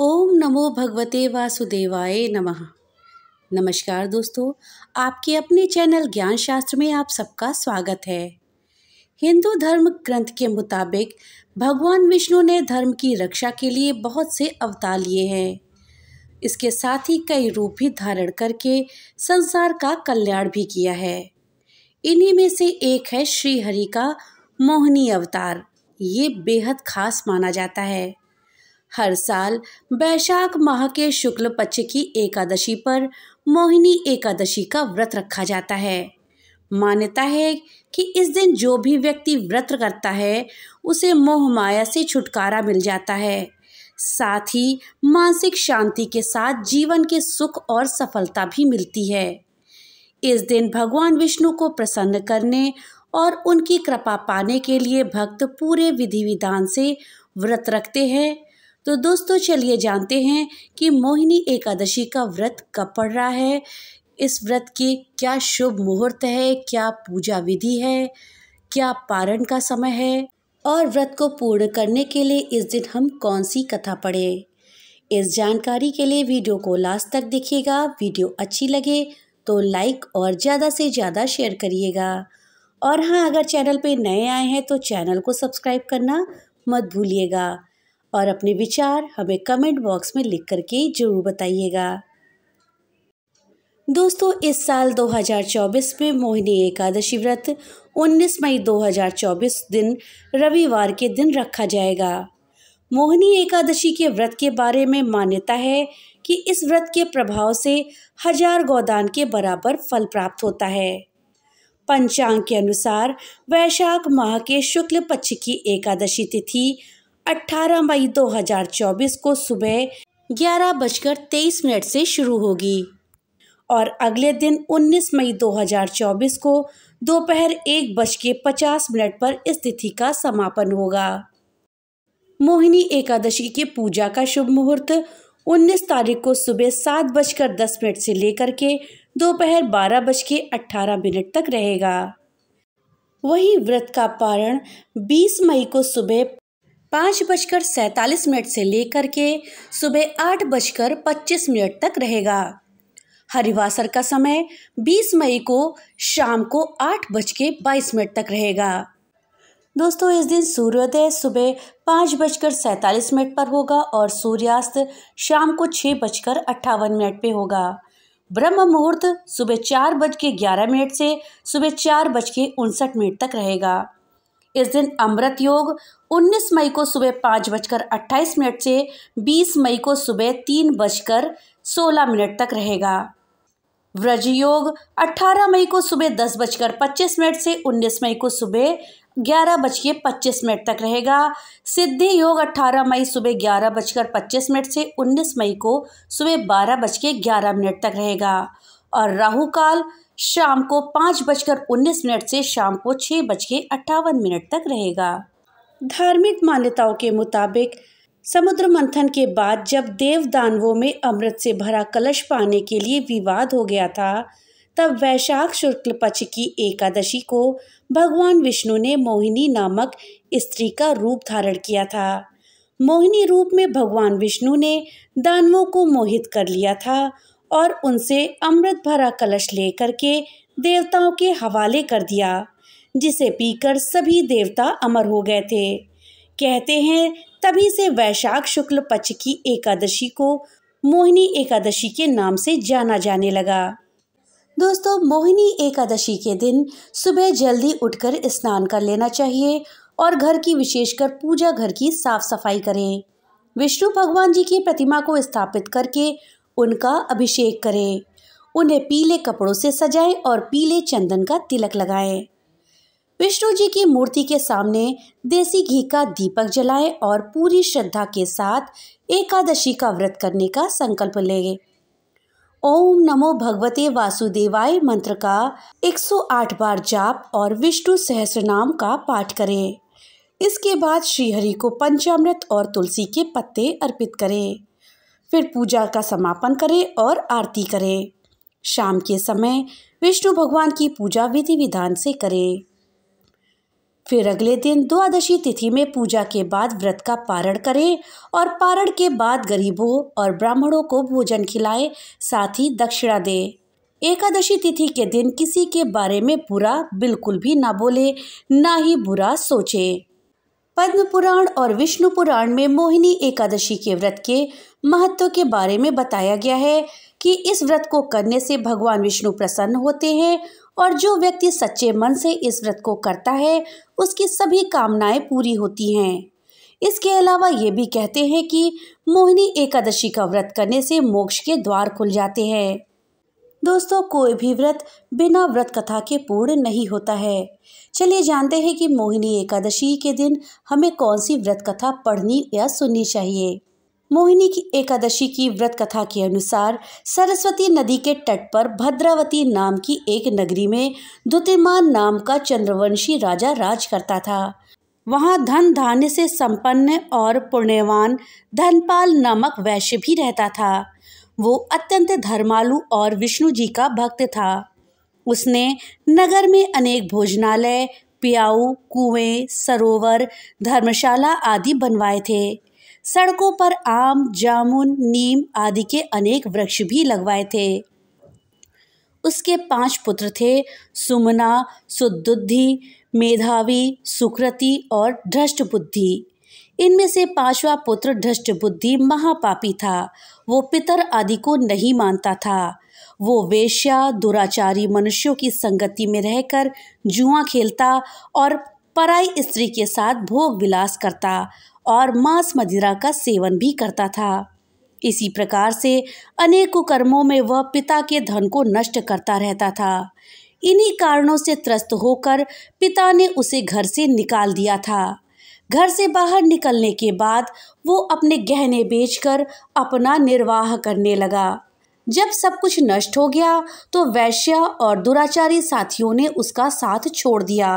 ओम नमो भगवते वासुदेवाय नमः नमस्कार दोस्तों आपके अपने चैनल ज्ञान शास्त्र में आप सबका स्वागत है हिंदू धर्म ग्रंथ के मुताबिक भगवान विष्णु ने धर्म की रक्षा के लिए बहुत से अवतार लिए हैं इसके साथ ही कई रूप भी धारण करके संसार का कल्याण भी किया है इन्हीं में से एक है श्री हरि का मोहनी अवतार ये बेहद खास माना जाता है हर साल बैशाख माह के शुक्ल पक्ष की एकादशी पर मोहिनी एकादशी का व्रत रखा जाता है मान्यता है कि इस दिन जो भी व्यक्ति व्रत करता है उसे मोह माया से छुटकारा मिल जाता है साथ ही मानसिक शांति के साथ जीवन के सुख और सफलता भी मिलती है इस दिन भगवान विष्णु को प्रसन्न करने और उनकी कृपा पाने के लिए भक्त पूरे विधि विधान से व्रत रखते हैं तो दोस्तों चलिए जानते हैं कि मोहिनी एकादशी का व्रत कब पड़ रहा है इस व्रत के क्या शुभ मुहूर्त है क्या पूजा विधि है क्या पारण का समय है और व्रत को पूर्ण करने के लिए इस दिन हम कौन सी कथा पढ़ें इस जानकारी के लिए वीडियो को लास्ट तक देखिएगा वीडियो अच्छी लगे तो लाइक और ज़्यादा से ज़्यादा शेयर करिएगा और हाँ अगर चैनल पे नए आए हैं तो चैनल को सब्सक्राइब करना मत भूलिएगा और अपने विचार हमें कमेंट बॉक्स में लिख करके ज़रूर बताइएगा दोस्तों इस साल 2024 में मोहिनी एकादशी व्रत 19 मई 2024 दिन रविवार के दिन रखा जाएगा मोहिनी एकादशी के व्रत के बारे में मान्यता है कि इस व्रत के प्रभाव से हजार गोदान के बराबर फल प्राप्त होता है पंचांग के अनुसार वैशाख माह के शुक्ल पक्ष की एकादशी तिथि 18 मई 2024 को सुबह ग्यारह बजकर तेईस मिनट से शुरू होगी और अगले दिन 19 मई 2024 को दोपहर एक बज के पचास मिनट पर इस तिथि का समापन होगा मोहिनी एकादशी की पूजा का शुभ मुहूर्त 19 तारीख को सुबह सात बजकर दस मिनट से लेकर के दोपहर बारह बज के अठारह मिनट तक रहेगा वही व्रत का पारण 20 मई को सुबह पाँच बजकर सैंतालीस मिनट से लेकर के सुबह आठ बजकर पच्चीस मिनट तक रहेगा हरिवासर का समय 20 मई को शाम को आठ बज के बाईस मिनट तक रहेगा दोस्तों इस दिन सूर्योदय सुबह पाँच बजकर सैंतालीस मिनट पर होगा और सूर्यास्त शाम को छः बजकर अट्ठावन मिनट पे होगा ब्रह्म मुहूर्त सुबह चार बज के ग्यारह मिनट से सुबह चार बज के उनसठ मिनट तक रहेगा इस दिन अमृत योग 19 मई को सुबह पाँच बजकर अट्ठाईस मिनट से 20 मई को सुबह तीन बजकर सोलह मिनट तक रहेगा व्रज योग 18 मई को सुबह दस बजकर पच्चीस मिनट से 19 मई को सुबह ग्यारह बज के पच्चीस मिनट तक रहेगा सिद्धि योग 18 मई सुबह ग्यारह बजकर पच्चीस मिनट से 19 मई को सुबह बारह बज के ग्यारह मिनट तक रहेगा और राहु काल शाम को पाँच बजकर उन्नीस मिनट से शाम को छः बज के अट्ठावन मिनट तक रहेगा धार्मिक मान्यताओं के मुताबिक समुद्र मंथन के बाद जब देव दानवों में अमृत से भरा कलश पाने के लिए विवाद हो गया था तब वैशाख शुक्ल पक्ष की एकादशी को भगवान विष्णु ने मोहिनी नामक स्त्री का रूप धारण किया था मोहिनी रूप में भगवान विष्णु ने दानवों को मोहित कर लिया था और उनसे अमृत भरा कलश लेकर के देवताओं के हवाले कर दिया जिसे पीकर सभी देवता अमर हो गए थे कहते हैं तभी से वैशाख शुक्ल पक्ष की एकादशी को मोहिनी एकादशी के नाम से जाना जाने लगा दोस्तों मोहिनी एकादशी के दिन सुबह जल्दी उठकर स्नान कर लेना चाहिए और घर की विशेषकर पूजा घर की साफ सफाई करें विष्णु भगवान जी की प्रतिमा को स्थापित करके उनका अभिषेक करें उन्हें पीले कपड़ों से सजाएं और पीले चंदन का तिलक लगाएं। विष्णु जी की मूर्ति के सामने देसी घी का दीपक जलाएं और पूरी श्रद्धा के साथ एकादशी का व्रत करने का संकल्प लें ओम नमो भगवते वासुदेवाय मंत्र का 108 बार जाप और विष्णु सहस्रनाम का पाठ करें इसके बाद श्रीहरि को पंचामृत और तुलसी के पत्ते अर्पित करें फिर पूजा का समापन करें और आरती करें शाम के समय विष्णु भगवान की पूजा विधि विधान से करें फिर अगले दिन द्वादशी तिथि में पूजा के बाद व्रत का पारण करें और पारण के बाद गरीबों और ब्राह्मणों को भोजन खिलाएं साथ ही दक्षिणा दें एकादशी तिथि के दिन किसी के बारे में बुरा बिल्कुल भी ना बोले ना ही बुरा सोचे पद्म पुराण और विष्णु पुराण में मोहिनी एकादशी के व्रत के महत्व के बारे में बताया गया है कि इस व्रत को करने से भगवान विष्णु प्रसन्न होते हैं और जो व्यक्ति सच्चे मन से इस व्रत को करता है उसकी सभी कामनाएं पूरी होती हैं इसके अलावा ये भी कहते हैं कि मोहिनी एकादशी का व्रत करने से मोक्ष के द्वार खुल जाते हैं दोस्तों कोई भी व्रत बिना व्रत कथा के पूर्ण नहीं होता है चलिए जानते हैं कि मोहिनी एकादशी के दिन हमें कौन सी व्रत कथा पढ़नी या सुननी चाहिए मोहिनी की एकादशी की व्रत कथा के अनुसार सरस्वती नदी के तट पर भद्रावती नाम की एक नगरी में दुतिमान नाम का चंद्रवंशी राजा राज करता था वहाँ धन धान्य से संपन्न और पुण्यवान धनपाल नामक वैश्य भी रहता था वो अत्यंत धर्मालु और विष्णु जी का भक्त था उसने नगर में अनेक भोजनालय पियाऊ कुएं सरोवर धर्मशाला आदि बनवाए थे सड़कों पर आम जामुन नीम आदि के अनेक वृक्ष भी लगवाए थे उसके पांच पुत्र थे सुमना सुदुद्धि मेधावी सुकृति और ध्रष्ट बुद्धि इनमें से पांचवा पुत्र धृष्ट बुद्धि महापापी था वो पितर आदि को नहीं मानता था वो वेश्या दुराचारी मनुष्यों की संगति में रहकर जुआ खेलता और पराई स्त्री के साथ भोग विलास करता और मांस मदिरा का सेवन भी करता था इसी प्रकार से अनेकों कर्मों में वह पिता के धन को नष्ट करता रहता था इन्हीं कारणों से त्रस्त होकर पिता ने उसे घर से निकाल दिया था घर से बाहर निकलने के बाद वो अपने गहने बेचकर अपना निर्वाह करने लगा जब सब कुछ नष्ट हो गया तो वैश्या और दुराचारी साथियों ने उसका साथ छोड़ दिया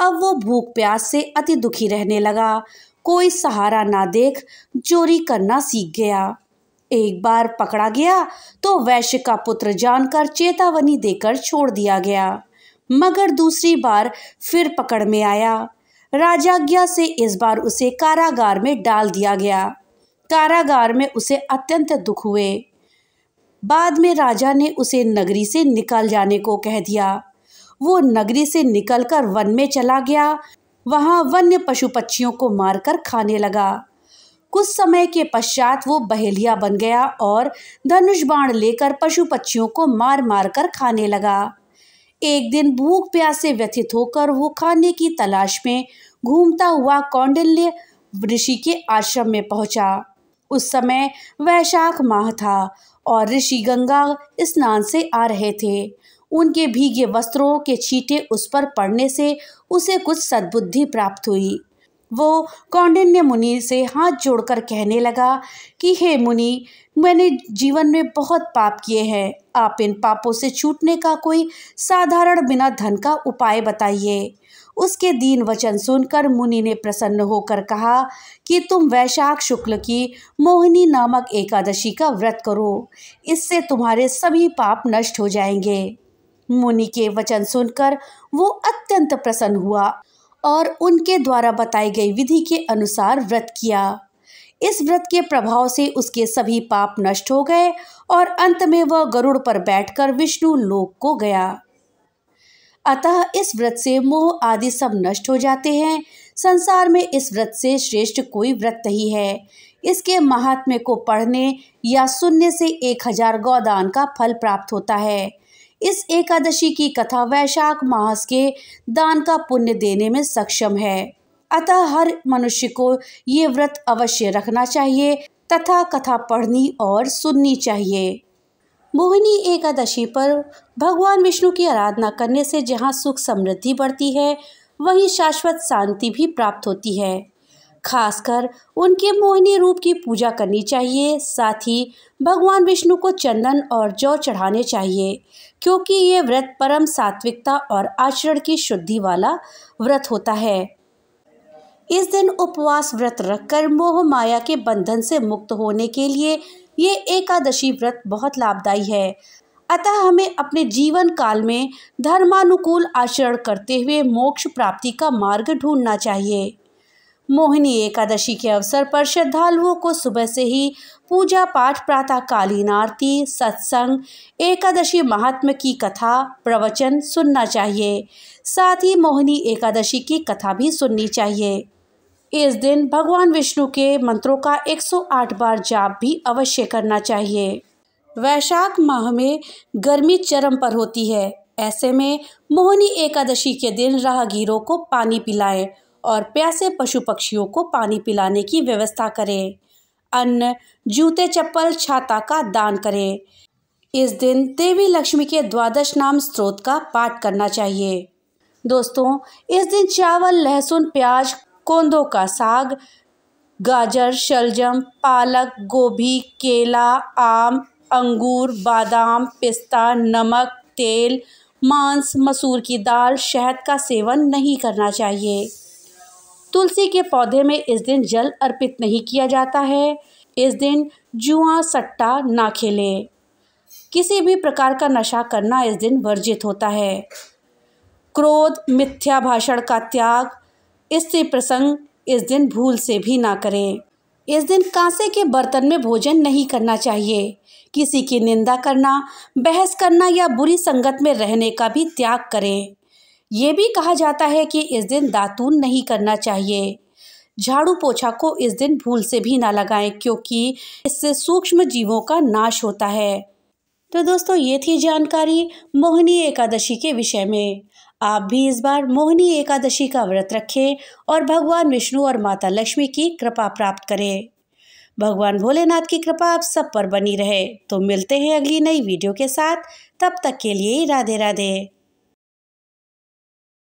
अब वो भूख प्यास से अति दुखी रहने लगा कोई सहारा ना देख चोरी करना सीख गया एक बार पकड़ा गया तो वैश्य का पुत्र जानकर चेतावनी देकर छोड़ दिया गया मगर दूसरी बार फिर पकड़ में आया राजाज्ञा से इस बार उसे कारागार में डाल दिया गया कारागार में उसे अत्यंत दुख हुए बाद में राजा ने उसे नगरी से निकल जाने को कह दिया वो नगरी से निकलकर वन में चला गया वहाँ वन्य पशु पक्षियों को मारकर खाने लगा कुछ समय के पश्चात वो बहेलिया बन गया और धनुष बाण लेकर पशु पक्षियों को मार मार कर खाने लगा एक दिन भूख प्यास से व्यथित होकर वो खाने की तलाश में घूमता हुआ कौंडल्य ऋषि के आश्रम में पहुंचा उस समय वैशाख माह था और ऋषि गंगा स्नान से आ रहे थे उनके भीगे वस्त्रों के छींटे उस पर पड़ने से उसे कुछ सद्बुद्धि प्राप्त हुई वो कौंडिन्य मुनि से हाथ जोड़कर कहने लगा कि हे मुनि मैंने जीवन में बहुत पाप किए हैं आप इन पापों से छूटने का कोई साधारण बिना धन का उपाय बताइए उसके दीन वचन सुनकर मुनि ने प्रसन्न होकर कहा कि तुम वैशाख शुक्ल की मोहिनी नामक एकादशी का व्रत करो इससे तुम्हारे सभी पाप नष्ट हो जाएंगे मुनि के वचन सुनकर वो अत्यंत प्रसन्न हुआ और उनके द्वारा बताई गई विधि के अनुसार व्रत किया इस व्रत के प्रभाव से उसके सभी पाप नष्ट हो गए और अंत में वह गरुड़ पर बैठकर विष्णु लोक को गया अतः इस व्रत से मोह आदि सब नष्ट हो जाते हैं संसार में इस व्रत से श्रेष्ठ कोई व्रत नहीं है इसके महात्म्य को पढ़ने या सुनने से एक हजार गौदान का फल प्राप्त होता है इस एकादशी की कथा वैशाख मास के दान का पुण्य देने में सक्षम है अतः हर मनुष्य को ये व्रत अवश्य रखना चाहिए तथा कथा पढ़नी और सुननी चाहिए मोहिनी एकादशी पर भगवान विष्णु की आराधना करने से जहाँ सुख समृद्धि बढ़ती है वहीं शाश्वत शांति भी प्राप्त होती है खासकर उनके मोहिनी रूप की पूजा करनी चाहिए साथ ही भगवान विष्णु को चंदन और जौ चढ़ाने चाहिए क्योंकि ये व्रत परम सात्विकता और आचरण की शुद्धि वाला व्रत होता है इस दिन उपवास व्रत रखकर मोह माया के बंधन से मुक्त होने के लिए ये एकादशी व्रत बहुत लाभदायी है अतः हमें अपने जीवन काल में धर्मानुकूल आचरण करते हुए मोक्ष प्राप्ति का मार्ग ढूंढना चाहिए मोहिनी एकादशी के अवसर पर श्रद्धालुओं को सुबह से ही पूजा पाठ प्रातःकालीन आरती सत्संग एकादशी महात्म की कथा प्रवचन सुनना चाहिए साथ ही मोहिनी एकादशी की कथा भी सुननी चाहिए इस दिन भगवान विष्णु के मंत्रों का 108 बार जाप भी अवश्य करना चाहिए वैशाख माह में गर्मी चरम पर होती है ऐसे में मोहनी एकादशी के दिन राहगीरों को पानी पिलाएं और प्यासे पशु पक्षियों को पानी पिलाने की व्यवस्था करें अन्न जूते चप्पल छाता का दान करें इस दिन देवी लक्ष्मी के द्वादश नाम स्त्रोत का पाठ करना चाहिए दोस्तों इस दिन चावल लहसुन प्याज कोंदों का साग गाजर शलजम पालक गोभी केला आम अंगूर बादाम पिस्ता नमक तेल मांस मसूर की दाल शहद का सेवन नहीं करना चाहिए तुलसी के पौधे में इस दिन जल अर्पित नहीं किया जाता है इस दिन जुआ सट्टा ना खेलें किसी भी प्रकार का नशा करना इस दिन वर्जित होता है क्रोध मिथ्या भाषण का त्याग इससे प्रसंग इस दिन भूल से भी ना करें इस दिन कांसे के बर्तन में भोजन नहीं करना चाहिए किसी की निंदा करना बहस करना या बुरी संगत में रहने का भी त्याग करें ये भी कहा जाता है कि इस दिन दातून नहीं करना चाहिए झाड़ू पोछा को इस दिन भूल से भी ना लगाएं क्योंकि इससे सूक्ष्म जीवों का नाश होता है तो दोस्तों ये थी जानकारी मोहिनी एकादशी के विषय में आप भी इस बार मोहिनी एकादशी का व्रत रखें और भगवान विष्णु और माता लक्ष्मी की कृपा प्राप्त करें भगवान भोलेनाथ की कृपा आप सब पर बनी रहे तो मिलते हैं अगली नई वीडियो के साथ तब तक के लिए राधे राधे